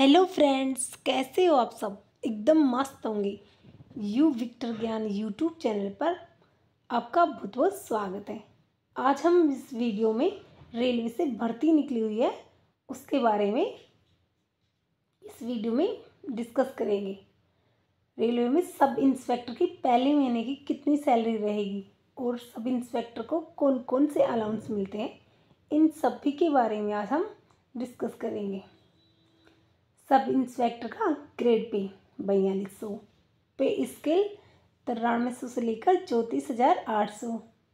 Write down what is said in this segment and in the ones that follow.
hello friends कैसे हो आप सब एकदम मस्त होंगे यू विक्टर ज्ञान यूट्यूब चैनल पर आपका बहुत बहुत स्वागत है आज हम इस वीडियो में रेलवे से भर्ती निकली हुई है उसके बारे में इस वीडियो में डिस्कस करेंगे रेलवे में सब इंस्पेक्टर की पहले महीने की कितनी सैलरी रहेगी और सब इंस्पेक्टर को कौन कौन से अलाउंस मिलते हैं इन सभी के बारे में आज हम डिस्कस करेंगे सब इंस्पेक्टर का ग्रेड पे बयालीस सौ पे स्केल तिरानवे सौ से लेकर चौंतीस हज़ार आठ सौ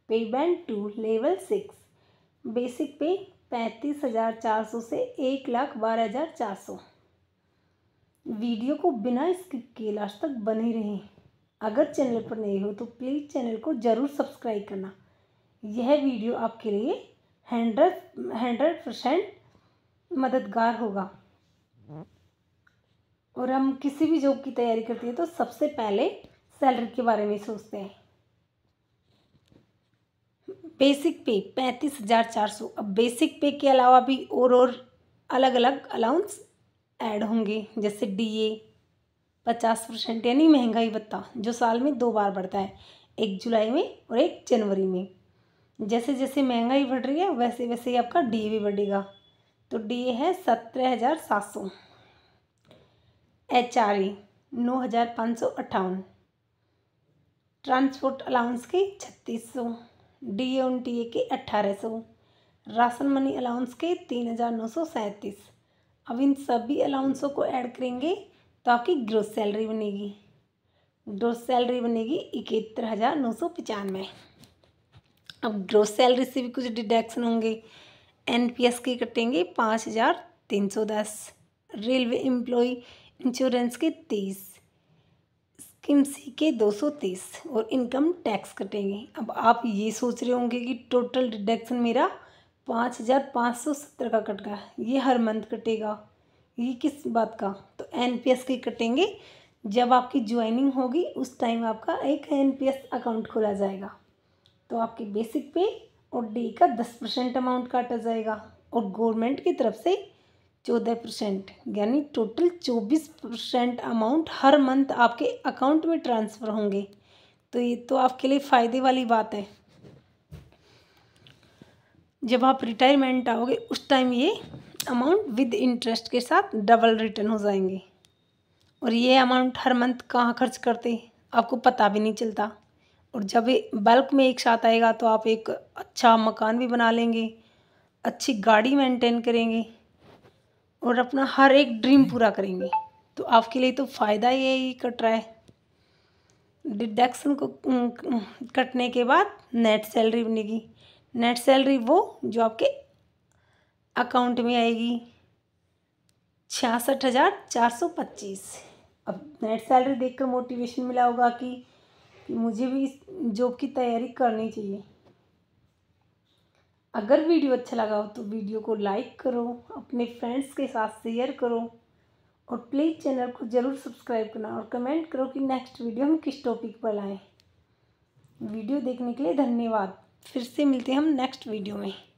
पे band two level six basic पे पैंतीस हज़ार चार सौ से एक लाख बारह हज़ार चार सौ वीडियो को बिना स्किप के लास्ट तक बने रहें अगर चैनल पर नए हो तो प्लीज़ चैनल को ज़रूर सब्सक्राइब करना यह वीडियो आपके लिए हंड्रेड हंड्रेड परसेंट मददगार होगा और हम किसी भी जॉब की तैयारी करते हैं तो सबसे पहले सैलरी के बारे में सोचते हैं बेसिक पे पैंतीस हज़ार चार सौ अब बेसिक पे के अलावा भी और और अलग अलग अलाउंस ऐड होंगे जैसे डीए पचास परसेंट यानी महंगाई भत्ता जो साल में दो बार बढ़ता है एक जुलाई में और एक जनवरी में जैसे जैसे महंगाई बढ़ रही है वैसे वैसे ही आपका डी भी बढ़ेगा तो डी है सत्रह हज़ार सात सौ ई नौ हज़ार पाँच सौ अट्ठावन ट्रांसपोर्ट अलाउंस के छत्तीस सौ डी एन टी ए के अट्ठारह सौ राशन मनी अलाउंस के तीन हज़ार नौ सौ सैंतीस अब इन सभी अलाउंसों को ऐड करेंगे तो आपकी ग्रोथ सैलरी बनेगी ग्रोथ सैलरी बनेगी इकहत्तर हज़ार नौ सौ पचानवे अब ग्रोथ सैलरी से भी कुछ डिडक्शन होंगे एन पी एस के कटेंगे पाँच हज़ार तीन सौ दस रेलवे एम्प्लॉ इंश्योरेंस के तेईस स्कीम सी के दो सौ तीस और इनकम टैक्स कटेंगे अब आप ये सोच रहे होंगे कि टोटल डिडक्शन मेरा पाँच हज़ार पाँच सौ सत्तर का कट गया ये हर मंथ कटेगा ये किस बात का तो एन पी एस के कटेंगे जब आपकी ज्वाइनिंग होगी उस टाइम आपका एक एन पी एस अकाउंट खोला जाएगा तो आपके बेसिक पे और डी का दस परसेंट अमाउंट काटा जाएगा और गवर्नमेंट की तरफ से चौदह परसेंट यानी टोटल चौबीस परसेंट अमाउंट हर मंथ आपके अकाउंट में ट्रांसफ़र होंगे तो ये तो आपके लिए फ़ायदे वाली बात है जब आप रिटायरमेंट आओगे उस टाइम ये अमाउंट विद इंटरेस्ट के साथ डबल रिटर्न हो जाएंगे और ये अमाउंट हर मंथ कहाँ खर्च करते आपको पता भी नहीं चलता और जब बल्क में एक साथ आएगा तो आप एक अच्छा मकान भी बना लेंगे अच्छी गाड़ी मेंटेन करेंगे और अपना हर एक ड्रीम पूरा करेंगे तो आपके लिए तो फ़ायदा ही कट रहा है डिडक्शन को कटने के बाद नेट सैलरी बनेगी नेट सैलरी वो जो आपके अकाउंट में आएगी छियासठ हज़ार चार सौ पच्चीस अब नेट सैलरी देखकर मोटिवेशन मिला होगा कि मुझे भी इस जॉब की तैयारी करनी चाहिए अगर वीडियो अच्छा लगा हो तो वीडियो को लाइक करो अपने फ्रेंड्स के साथ शेयर करो और प्लीज़ चैनल को ज़रूर सब्सक्राइब करना और कमेंट करो कि नेक्स्ट वीडियो हम किस टॉपिक पर लाएँ वीडियो देखने के लिए धन्यवाद फिर से मिलते हैं हम नेक्स्ट वीडियो में